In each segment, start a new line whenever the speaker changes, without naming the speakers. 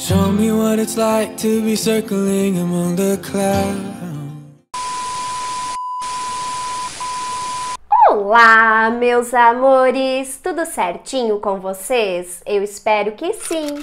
Show me what it's like to be circling among the clouds. Olá, meus amores! Tudo certinho com vocês? Eu espero que sim!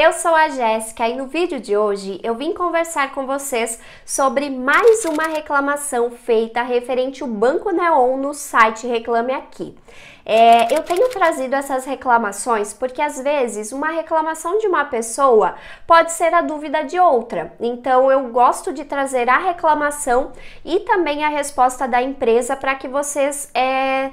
Eu sou a Jéssica e no vídeo de hoje eu vim conversar com vocês sobre mais uma reclamação feita referente ao Banco Neon no site Reclame Aqui. É, eu tenho trazido essas reclamações porque às vezes uma reclamação de uma pessoa pode ser a dúvida de outra. Então eu gosto de trazer a reclamação e também a resposta da empresa para que vocês é,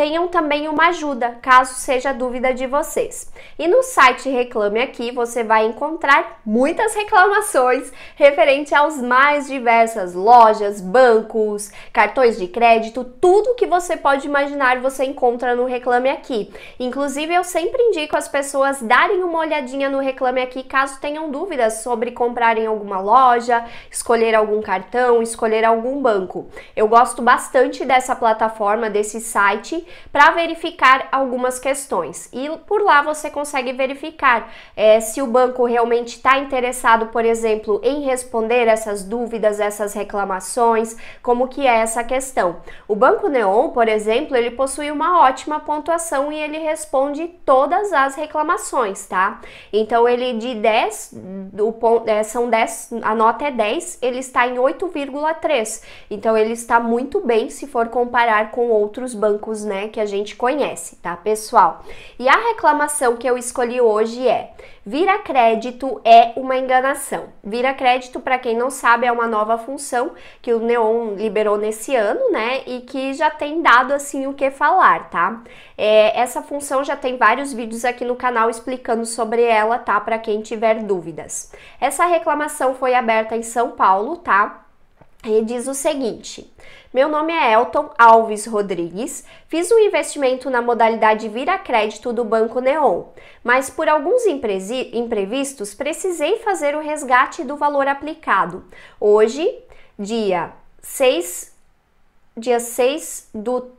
tenham também uma ajuda, caso seja dúvida de vocês. E no site Reclame Aqui você vai encontrar muitas reclamações referente aos mais diversas lojas, bancos, cartões de crédito, tudo que você pode imaginar você encontra no Reclame Aqui. Inclusive eu sempre indico as pessoas darem uma olhadinha no Reclame Aqui caso tenham dúvidas sobre comprar em alguma loja, escolher algum cartão, escolher algum banco. Eu gosto bastante dessa plataforma, desse site, para verificar algumas questões. E por lá você consegue verificar é, se o banco realmente está interessado, por exemplo, em responder essas dúvidas, essas reclamações, como que é essa questão. O Banco Neon, por exemplo, ele possui uma ótima pontuação e ele responde todas as reclamações, tá? Então ele de 10, o ponto, é, são 10, a nota é 10, ele está em 8,3. Então ele está muito bem se for comparar com outros bancos, né? né, que a gente conhece, tá, pessoal? E a reclamação que eu escolhi hoje é: Vira crédito é uma enganação. Vira crédito, para quem não sabe, é uma nova função que o Neon liberou nesse ano, né? E que já tem dado assim o que falar, tá? É, essa função já tem vários vídeos aqui no canal explicando sobre ela, tá? Para quem tiver dúvidas. Essa reclamação foi aberta em São Paulo, tá? Ele diz o seguinte: Meu nome é Elton Alves Rodrigues. Fiz um investimento na modalidade Vira Crédito do Banco Neon, mas por alguns imprevistos precisei fazer o resgate do valor aplicado. Hoje, dia 6 dia 6 do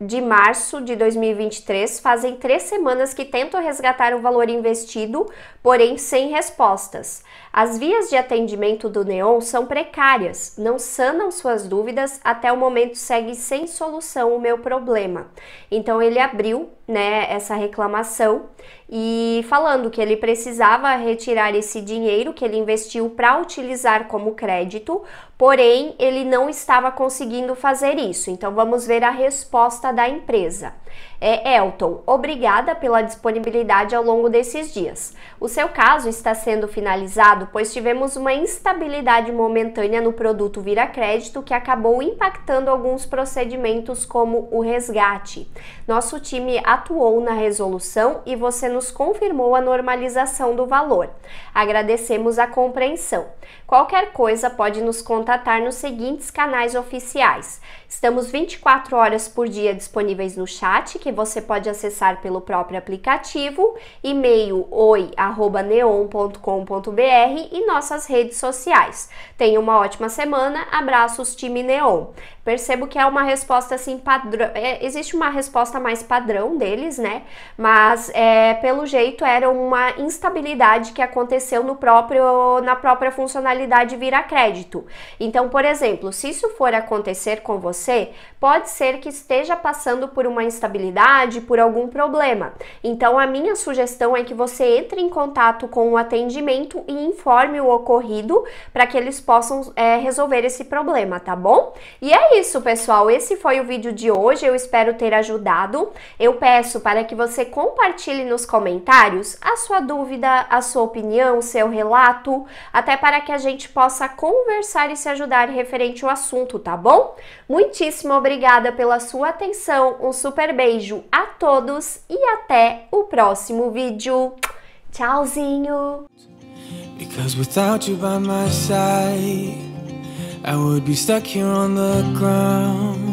de março de 2023, fazem três semanas que tentam resgatar o valor investido, porém sem respostas. As vias de atendimento do Neon são precárias, não sanam suas dúvidas, até o momento segue sem solução o meu problema. Então ele abriu né, essa reclamação e falando que ele precisava retirar esse dinheiro que ele investiu para utilizar como crédito, porém ele não estava conseguindo fazer isso. Então vamos ver a resposta da empresa. É, Elton, obrigada pela disponibilidade ao longo desses dias. O seu caso está sendo finalizado, pois tivemos uma instabilidade momentânea no produto Vira Crédito que acabou impactando alguns procedimentos como o resgate. Nosso time atuou na resolução e você nos confirmou a normalização do valor. Agradecemos a compreensão. Qualquer coisa pode nos contatar nos seguintes canais oficiais. Estamos 24 horas por dia disponíveis no chat, que você pode acessar pelo próprio aplicativo, e-mail oi@neon.com.br e nossas redes sociais. Tenha uma ótima semana. Abraços time Neon percebo que é uma resposta assim padrão. É, existe uma resposta mais padrão deles, né? Mas é, pelo jeito era uma instabilidade que aconteceu no próprio na própria funcionalidade vira crédito. Então, por exemplo, se isso for acontecer com você, pode ser que esteja passando por uma instabilidade, por algum problema. Então, a minha sugestão é que você entre em contato com o atendimento e informe o ocorrido para que eles possam é, resolver esse problema, tá bom? E é isso isso, pessoal. Esse foi o vídeo de hoje. Eu espero ter ajudado. Eu peço para que você compartilhe nos comentários a sua dúvida, a sua opinião, o seu relato, até para que a gente possa conversar e se ajudar referente ao assunto, tá bom? Muitíssimo obrigada pela sua atenção. Um super beijo a todos e até o próximo vídeo. Tchauzinho. I would be stuck here on the ground